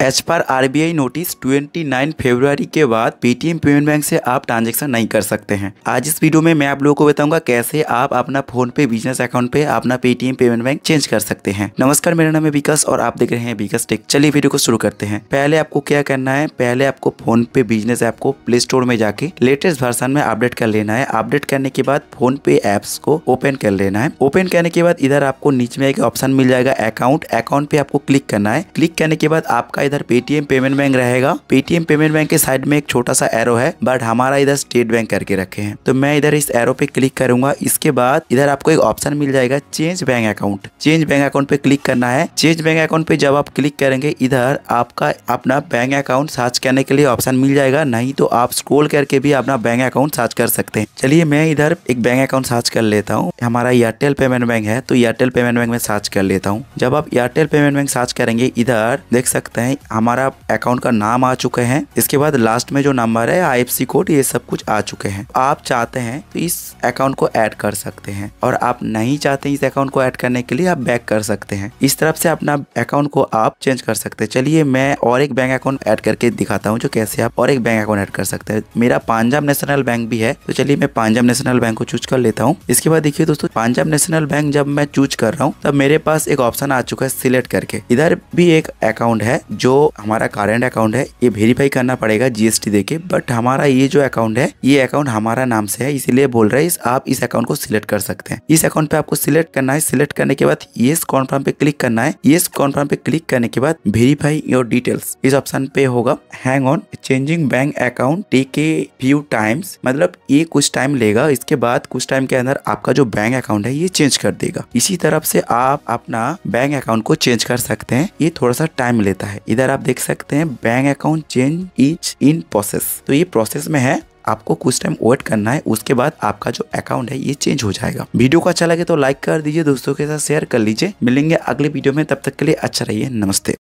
as per RBI notice 29 फरवरी के बाद Paytm payment bank से आप ट्रांजेक्शन नहीं कर सकते हैं आज इस वीडियो में मैं आप लोगों को बताऊंगा कैसे आप अपना फोन पे बिजनेस अकाउंट पे अपना पेटीएम पेमेंट बैंक चेंज कर सकते हैं नमस्कार मेरा नाम है विकास और आप देख रहे हैं विकास टेक चलिए वीडियो को शुरू करते हैं पहले आपको क्या करना है पहले आपको फोन पे बिजनेस ऐप को प्ले स्टोर में जाके लेटेस्ट वर्सन में अपडेट कर लेना है अपडेट करने के बाद फोन पे एप्स को ओपन कर लेना है ओपन करने के बाद इधर आपको नीचे में एक ऑप्शन मिल जाएगा अकाउंट अकाउंट पे आपको क्लिक करना है क्लिक करने के बाद आपका इधर पेटीएम पेमेंट बैंक रहेगा पेटीएम पेमेंट बैंक के साइड में एक छोटा सा एरो है बट हमारा इधर स्टेट बैंक करके रखे हैं तो मैं इधर इस एरो पे क्लिक करूंगा इसके बाद इधर आपको एक ऑप्शन मिल जाएगा change bank account change bank account पे क्लिक करना है चेंज बैंक अकाउंट पे जब आप क्लिक करेंगे इधर आपका अपना बैंक अकाउंट सर्च करने के लिए ऑप्शन मिल जाएगा नहीं तो आप स्क्रोल करके भी अपना बैंक अकाउंट सर्च कर सकते हैं चलिए मैं इधर एक बैंक अकाउंट सर्च कर लेता हूँ हमारा एयरटेल पेमेंट बैंक है तो एयरटेल पेमेंट बैंक में सर्च कर लेता हूँ जब आप एयरटेल पेमेंट बैंक सर्च करेंगे इधर देख सकते हैं हमारा अकाउंट का नाम आ चुके हैं इसके बाद लास्ट में जो नंबर है आई कोड ये सब कुछ आ चुके हैं आप चाहते हैं तो इस अकाउंट को ऐड कर सकते हैं और आप नहीं चाहते इस अकाउंट को ऐड करने के लिए आप बैक कर सकते हैं इस तरफ से अपना अकाउंट को आप चेंज कर सकते हैं चलिए मैं और एक बैंक अकाउंट ऐड करके दिखाता हूँ जो कैसे आप और एक बैंक अकाउंट ऐड कर सकते हैं मेरा पंजाब नेशनल बैंक भी है तो चलिए मैं पंजाब नेशनल बैंक को चूज कर लेता हूँ इसके बाद देखिए दोस्तों पंजाब नेशनल बैंक जब मैं चूज कर रहा हूँ तब मेरे पास एक ऑप्शन आ चुका है सिलेक्ट करके इधर भी एक अकाउंट है जो जो हमारा करेंट अकाउंट है ये वेरीफाई करना पड़ेगा जीएसटी देके बट हमारा ये जो अकाउंट है ये अकाउंट हमारा नाम से है इसीलिए बोल रहे हैं इस आप इस अकाउंट को सिलेक्ट कर सकते हैं इस अकाउंट पे आपको सिलेक्ट करना है सिलेक्ट करने के बाद ये कॉन्फर्म पे क्लिक करना है ये कॉन्फर्म पे क्लिक करने के बाद वेरीफाई योर डिटेल्स इस ऑप्शन पे होगा hang on changing bank account take a few times मतलब ये कुछ टाइम लेगा इसके बाद कुछ टाइम के अंदर आपका जो बैंक अकाउंट है ये चेंज कर देगा इसी तरफ से आप अपना बैंक अकाउंट को चेंज कर सकते हैं ये थोड़ा सा टाइम लेता है इधर आप देख सकते हैं bank account change is in process तो ये प्रोसेस में है आपको कुछ टाइम वेट करना है उसके बाद आपका जो अकाउंट है ये चेंज हो जाएगा वीडियो को अच्छा लगे तो लाइक कर दीजिए दोस्तों के साथ शेयर कर लीजिए मिलेंगे अगले वीडियो में तब तक के लिए अच्छा रहिए नमस्ते